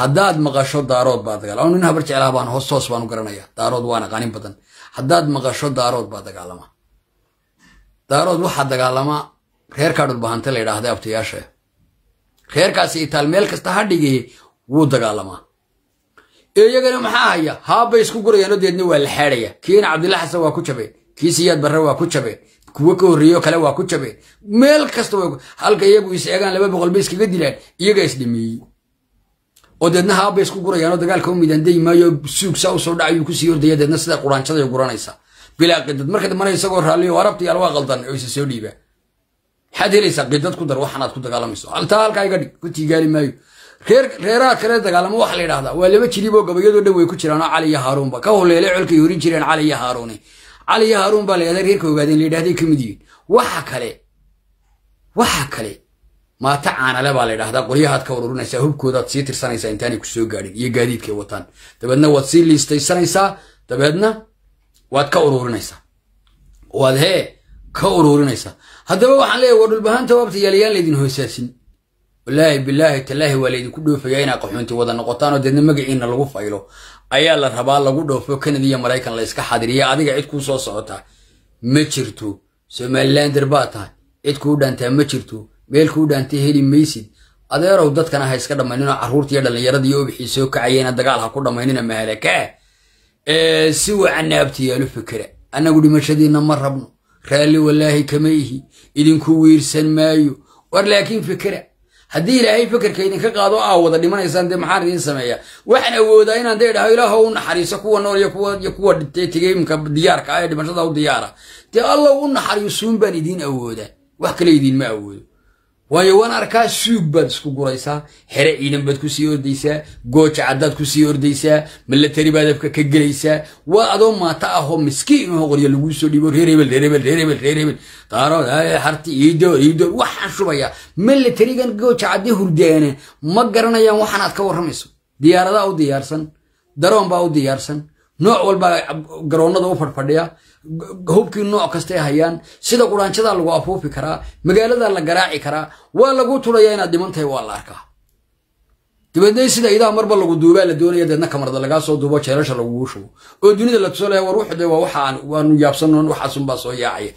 haddaad maqasho daarood baa dagaalama nin habar jeclaha baan hoos toos baan u garanaya daarood waana qanin badan haddaad maqasho daarood baa dagaalama daarood waxaa dagaalama reer kaadhod la yidhaahday abtayaashe reerkaasi itaal meel kasta ha dhigay wuu dagaalamaa iyagana maxaa haya haabay isku gurayaano deedna waa la xaadhaya kiina cabdilla xasan waa ku jabeen kii siyaad barre waa ku jabeen kuwo ka horreeyo kale waa ku jabeen meel kasta halka iyagu is eegaan laba boqol ba iskaga dilaan iyagaa isdhameeyey oo deedna haabbay isku gurayaanoo dagaalka u midaandayi maayo suug saa usoo dhacayuu kusii ordaya deedna sidaa quraanjaday guranaysa bilaa qidad marka dambana isagoo raalliyo arabtayaal waa qaldan oo soo dhiibaa maxaad helaysaa qidad ku dar waxanaad ku dagaalamayso altaa halkaa iga dhig ku tiigaali maayo reeraha kale dagaalamo waxa la yidhahdaa waa laba jiliboo gabayadoo dhan way ku jiraanoo cali iyo haaruunba ka holeelay colkay horin jireen cali iyo haaruune eh. cali iyo haaruun baa la yidhahda reerka ogaadeen la yidhahday ka mid yihiin waxa kale waxa kale maata caanale baa la ydhahdaa qoryahaad ka ururinaysaa hubkoodaad sii tirsanaysaa intaanay kusoo gaadhin iyo gaadiidkay wataan dabeedna waad sii liistaysanaysaa dabeedna waad ka uruurinaysaa waad hee ka ururinaysaa haddaba waxaan leeyahy war dhulbahaan tawaabta yaalayaan laydin hoosaasin walaahi bilaahi talaahi waa laydinku dhoofayaa inaa qaxoonti wada noqotaanoo deedna magaciina lagu faylo ayaa la rabaa lagu dhoofo kanada iyo maraykan la yska xadiriya adiga cid kuu soo socotaa ma jirto somalilander baa tahay cid kuu dhaantaa ma jirto meel kuu dhaantay heli maysid adeerow dadkana ha iska dhammayninoo carruurtiiyo dhallinyaradii obixii soo kacayeyna dagaal ha ku dhammaynina mahalakaah si wacanaabtayaalu fikra annagu dhimashadiinna ma rabno raalli wallaahi kama ihi idinku wiirsan maayo war laakiin fikra haddii ilaahay fikirka idinka qaado aa wada dhimanaysaan dee maxaan idiin sameeya waxaan awoodaa inaan dee dhaho ilaaho u naxariiso kuwa nool iyo kuwaiyo kuwa dhintay diyaarka ah ee dhimashada u diyaara dee allow u naxariisuun baan idiin awoodaa wax kale idiinma awoodo waayo waan arkaa suug baad isku guraysaa xere ciidan baad ku sii ordaysaa gooja caddaad ku sii ordaysaa milatari baad afka ka gelaysaa waa adoo maata ahoo miskiin oo qorya laguu soo dhiibo reer reerebel reerebel reerebel daarood harti iido iido waxaan shubayaa milatarigan gooja cadde hurdaane ma garanayaan waxaanaad ka warramayso diyaaradaa u diyaarsan daroon baa u diyaarsan nooc walbaa garoonnada u fadhfadhiya hubkii nooc kastay hayaan sida quraanjadaa lagu afuufi karaa magaaladaa la garaaci karaa waa lagu turayaa inaad dhiman tahay waa la arkaa dabeedna sida idaha marba lagu duubaa la doonaya deedna kamarda lagaa soo duubo jeelasha laguguu shubo oo dunida la tusalaya war wuxu de waa waxawaanu yaabsanon waxaasunbaa soo yaacaya